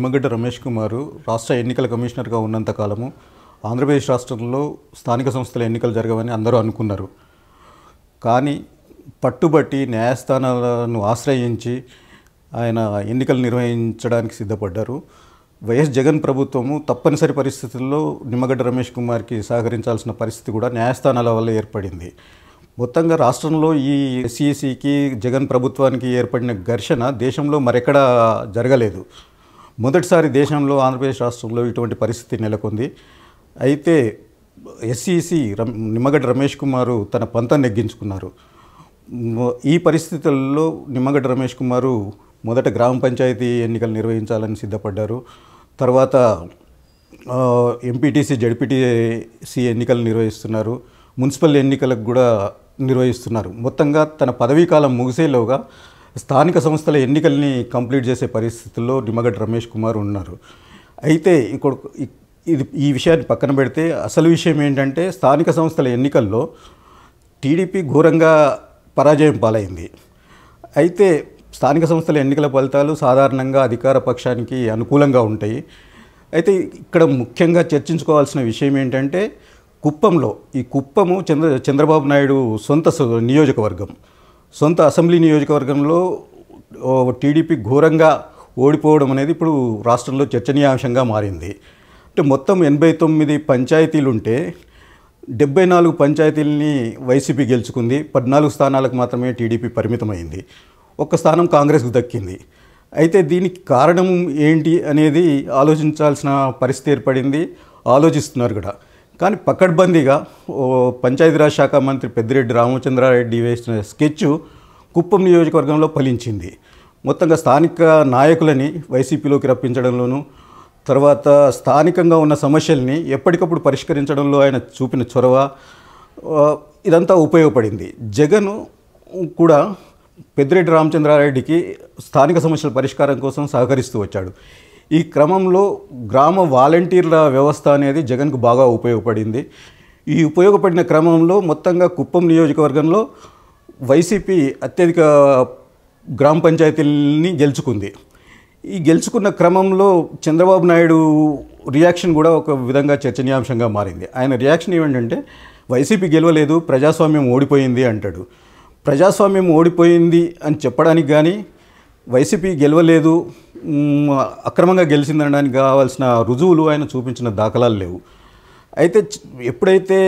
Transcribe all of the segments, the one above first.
నిమ్మగడ్డ రమేష్ కుమారు రాష్ట్ర ఎన్నికల కమిషనర్గా ఉన్నంత కాలము ఆంధ్రప్రదేశ్ రాష్ట్రంలో స్థానిక సంస్థల ఎన్నికలు జరగవని అందరూ అనుకున్నారు కానీ పట్టుబట్టి న్యాయస్థానాలను ఆశ్రయించి ఆయన ఎన్నికలు నిర్వహించడానికి సిద్ధపడ్డారు వైఎస్ జగన్ ప్రభుత్వము తప్పనిసరి పరిస్థితుల్లో నిమ్మగడ్డ రమేష్ కుమార్కి సహకరించాల్సిన పరిస్థితి కూడా న్యాయస్థానాల వల్ల ఏర్పడింది మొత్తంగా రాష్ట్రంలో ఈ ఎస్సీసీకి జగన్ ప్రభుత్వానికి ఏర్పడిన ఘర్షణ దేశంలో మరెక్కడా జరగలేదు మొదటిసారి దేశంలో ఆంధ్రప్రదేశ్ రాష్ట్రంలో ఇటువంటి పరిస్థితి నెలకొంది అయితే ఎస్సీసీ నిమ్మగడ్డ రమేష్ కుమారు తన పంతం నెగ్గించుకున్నారు ఈ పరిస్థితుల్లో నిమ్మగడ్డ రమేష్ కుమారు మొదట గ్రామ పంచాయతీ ఎన్నికలు నిర్వహించాలని సిద్ధపడ్డారు తర్వాత ఎంపీటీసీ జడ్పీటీసీ ఎన్నికలు నిర్వహిస్తున్నారు మున్సిపల్ ఎన్నికలకు కూడా నిర్వహిస్తున్నారు మొత్తంగా తన పదవీకాలం ముగిసేలోగా స్థానిక సంస్థల ఎన్నికల్ని కంప్లీట్ చేసే పరిస్థితుల్లో నిమ్మగడ్డ రమేష్ కుమార్ ఉన్నారు అయితే ఇక్కడ ఇది ఈ విషయాన్ని పక్కన పెడితే అసలు విషయం ఏంటంటే స్థానిక సంస్థల ఎన్నికల్లో టీడీపీ ఘోరంగా పరాజయం పాలైంది అయితే స్థానిక సంస్థల ఎన్నికల ఫలితాలు సాధారణంగా అధికార పక్షానికి అనుకూలంగా ఉంటాయి అయితే ఇక్కడ ముఖ్యంగా చర్చించుకోవాల్సిన విషయం ఏంటంటే కుప్పంలో ఈ కుప్పము చంద్ర చంద్రబాబు నాయుడు సొంత నియోజకవర్గం సొంత అసెంబ్లీ నియోజకవర్గంలో టీడీపీ ఘోరంగా ఓడిపోవడం అనేది ఇప్పుడు రాష్ట్రంలో చర్చనీయాంశంగా మారింది అంటే మొత్తం ఎనభై తొమ్మిది పంచాయతీలుంటే డెబ్బై నాలుగు పంచాయతీలని వైసీపీ గెలుచుకుంది పద్నాలుగు స్థానాలకు మాత్రమే టీడీపీ పరిమితమైంది ఒక్క స్థానం కాంగ్రెస్కు దక్కింది అయితే దీనికి కారణం ఏంటి అనేది ఆలోచించాల్సిన పరిస్థితి ఏర్పడింది ఆలోచిస్తున్నారు కూడా కానీ పకడ్బందీగా పంచాయతీరాజ్ శాఖ మంత్రి పెద్దిరెడ్డి రామచంద్రారెడ్డి వేసిన స్కెచ్ కుప్పం నియోజకవర్గంలో ఫలించింది మొత్తంగా స్థానిక నాయకులని వైసీపీలోకి రప్పించడంలోనూ తర్వాత స్థానికంగా ఉన్న సమస్యల్ని ఎప్పటికప్పుడు పరిష్కరించడంలో ఆయన చూపిన చొరవ ఇదంతా ఉపయోగపడింది జగన్ కూడా పెద్దిరెడ్డి రామచంద్రారెడ్డికి స్థానిక సమస్యల పరిష్కారం కోసం సహకరిస్తూ వచ్చాడు ఈ క్రమంలో గ్రామ వాలంటీర్ల వ్యవస్థ అనేది జగన్కు బాగా ఉపయోగపడింది ఈ ఉపయోగపడిన క్రమంలో మొత్తంగా కుప్పం నియోజకవర్గంలో వైసీపీ అత్యధిక గ్రామ పంచాయతీల్ని గెలుచుకుంది ఈ గెలుచుకున్న క్రమంలో చంద్రబాబు నాయుడు రియాక్షన్ కూడా ఒక విధంగా చర్చనీయాంశంగా మారింది ఆయన రియాక్షన్ ఏమిటంటే వైసీపీ గెలవలేదు ప్రజాస్వామ్యం ఓడిపోయింది అంటాడు ప్రజాస్వామ్యం ఓడిపోయింది అని చెప్పడానికి కానీ వైసీపీ గెలవలేదు అక్రమంగా గెలిచిందనడానికి కావాల్సిన రుజువులు ఆయన చూపించిన దాఖలాలు లేవు అయితే ఎప్పుడైతే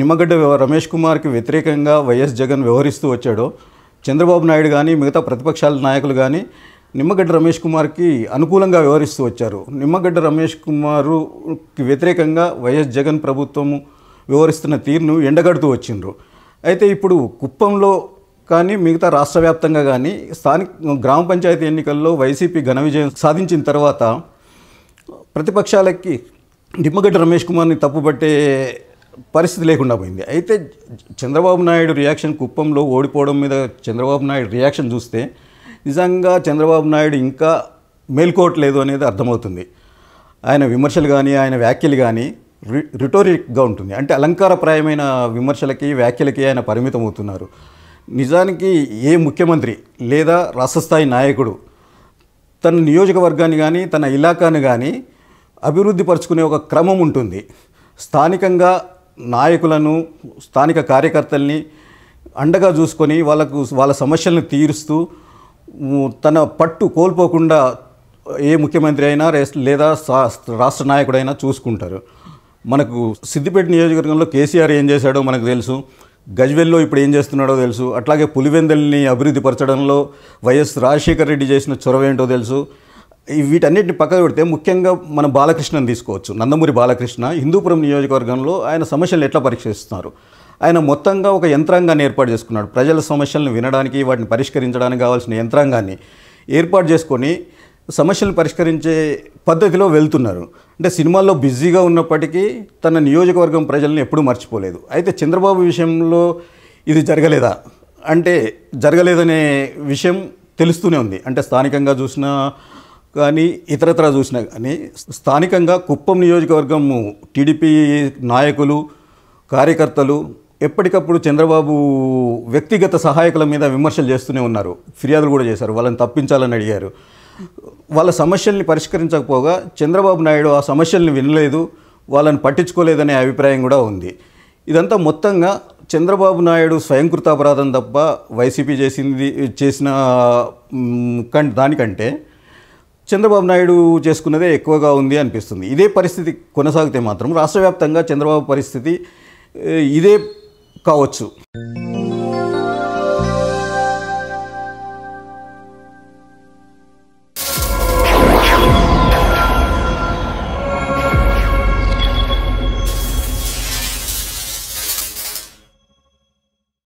నిమ్మగడ్డ రమేష్ కుమార్కి వ్యతిరేకంగా వైఎస్ జగన్ వ్యవహరిస్తూ వచ్చాడో చంద్రబాబు నాయుడు కానీ మిగతా ప్రతిపక్షాల నాయకులు కానీ నిమ్మగడ్డ రమేష్ కుమార్కి అనుకూలంగా వ్యవహరిస్తూ వచ్చారు నిమ్మగడ్డ రమేష్ కుమారుకి వ్యతిరేకంగా వైఎస్ జగన్ ప్రభుత్వము వ్యవహరిస్తున్న తీరును ఎండగడుతూ వచ్చిండ్రు అయితే ఇప్పుడు కుప్పంలో కానీ మిగతా రాష్ట్ర వ్యాప్తంగా కానీ స్థానిక గ్రామ పంచాయతీ ఎన్నికల్లో వైసీపీ ఘన విజయం సాధించిన తర్వాత ప్రతిపక్షాలకి నిమ్మగడ్డ రమేష్ కుమార్ని తప్పుపట్టే పరిస్థితి లేకుండా పోయింది అయితే చంద్రబాబు నాయుడు రియాక్షన్ కుప్పంలో ఓడిపోవడం మీద చంద్రబాబు నాయుడు రియాక్షన్ చూస్తే నిజంగా చంద్రబాబు నాయుడు ఇంకా మేల్కోవట్లేదు అనేది అర్థమవుతుంది ఆయన విమర్శలు కానీ ఆయన వ్యాఖ్యలు కానీ రి రిటోరిక్గా ఉంటుంది అంటే అలంకారప్రాయమైన విమర్శలకి వ్యాఖ్యలకి ఆయన పరిమితం అవుతున్నారు నిజానికి ఏ ముఖ్యమంత్రి లేదా రాష్ట్రస్థాయి నాయకుడు తన నియోజకవర్గాన్ని కానీ తన ఇలాకాను కానీ అభివృద్ధి పరుచుకునే ఒక క్రమం ఉంటుంది స్థానికంగా నాయకులను స్థానిక కార్యకర్తల్ని అండగా చూసుకొని వాళ్ళకు వాళ్ళ సమస్యలను తీరుస్తూ తన పట్టు కోల్పోకుండా ఏ ముఖ్యమంత్రి అయినా లేదా రాష్ట్ర నాయకుడైనా చూసుకుంటారు మనకు సిద్దిపేట నియోజకవర్గంలో కేసీఆర్ ఏం చేశాడో మనకు తెలుసు గజ్వెల్లో ఇప్పుడు ఏం చేస్తున్నాడో తెలుసు అట్లాగే పులివెందల్ని అభివృద్ధి పరచడంలో వైఎస్ రాజశేఖర రెడ్డి చేసిన చొరవ ఏంటో తెలుసు వీటన్నిటిని పక్కకు పెడితే ముఖ్యంగా మన బాలకృష్ణని తీసుకోవచ్చు నందమూరి బాలకృష్ణ హిందూపురం నియోజకవర్గంలో ఆయన సమస్యలను ఎట్లా పరీక్షిస్తున్నారు ఆయన మొత్తంగా ఒక యంత్రాంగాన్ని ఏర్పాటు చేసుకున్నాడు ప్రజల సమస్యలను వినడానికి వాటిని పరిష్కరించడానికి కావాల్సిన యంత్రాంగాన్ని ఏర్పాటు చేసుకొని సమస్యలను పరిష్కరించే పద్ధతిలో వెళ్తున్నారు అంటే సినిమాల్లో బిజీగా ఉన్నప్పటికీ తన నియోజకవర్గం ప్రజలను ఎప్పుడూ మర్చిపోలేదు అయితే చంద్రబాబు విషయంలో ఇది జరగలేదా అంటే జరగలేదనే విషయం తెలుస్తూనే ఉంది అంటే స్థానికంగా చూసినా కానీ ఇతరత్ర చూసినా కానీ స్థానికంగా కుప్పం నియోజకవర్గం టీడీపీ నాయకులు కార్యకర్తలు ఎప్పటికప్పుడు చంద్రబాబు వ్యక్తిగత సహాయకుల మీద విమర్శలు చేస్తూనే ఉన్నారు ఫిర్యాదులు కూడా చేశారు వాళ్ళని తప్పించాలని అడిగారు వాళ్ళ సమస్యల్ని పరిష్కరించకపోగా చంద్రబాబు నాయుడు ఆ సమస్యల్ని వినలేదు వాళ్ళని పట్టించుకోలేదనే అభిప్రాయం కూడా ఉంది ఇదంతా మొత్తంగా చంద్రబాబు నాయుడు స్వయంకృతాపరాధం తప్ప వైసీపీ చేసింది చేసిన దానికంటే చంద్రబాబు నాయుడు చేసుకున్నదే ఎక్కువగా ఉంది అనిపిస్తుంది ఇదే పరిస్థితి కొనసాగితే మాత్రం రాష్ట్ర చంద్రబాబు పరిస్థితి ఇదే కావచ్చు